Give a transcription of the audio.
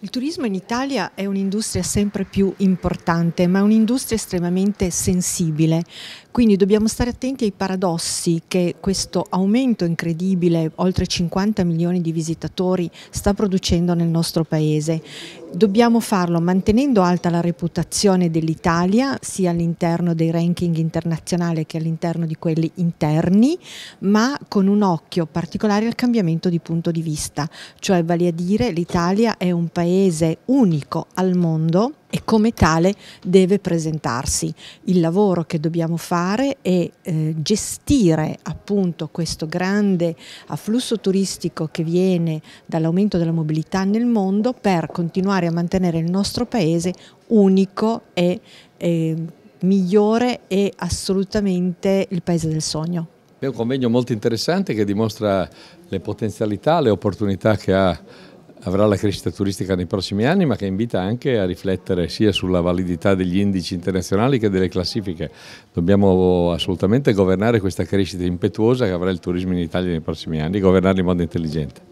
Il turismo in Italia è un'industria sempre più importante, ma è un'industria estremamente sensibile, quindi dobbiamo stare attenti ai paradossi che questo aumento incredibile, oltre 50 milioni di visitatori, sta producendo nel nostro paese Dobbiamo farlo mantenendo alta la reputazione dell'Italia sia all'interno dei ranking internazionali che all'interno di quelli interni, ma con un occhio particolare al cambiamento di punto di vista, cioè vale a dire l'Italia è un paese unico al mondo e come tale deve presentarsi. Il lavoro che dobbiamo fare è eh, gestire appunto questo grande afflusso turistico che viene dall'aumento della mobilità nel mondo per continuare a mantenere il nostro paese unico e eh, migliore e assolutamente il paese del sogno. È un convegno molto interessante che dimostra le potenzialità, le opportunità che ha avrà la crescita turistica nei prossimi anni, ma che invita anche a riflettere sia sulla validità degli indici internazionali che delle classifiche. Dobbiamo assolutamente governare questa crescita impetuosa che avrà il turismo in Italia nei prossimi anni, governarla in modo intelligente.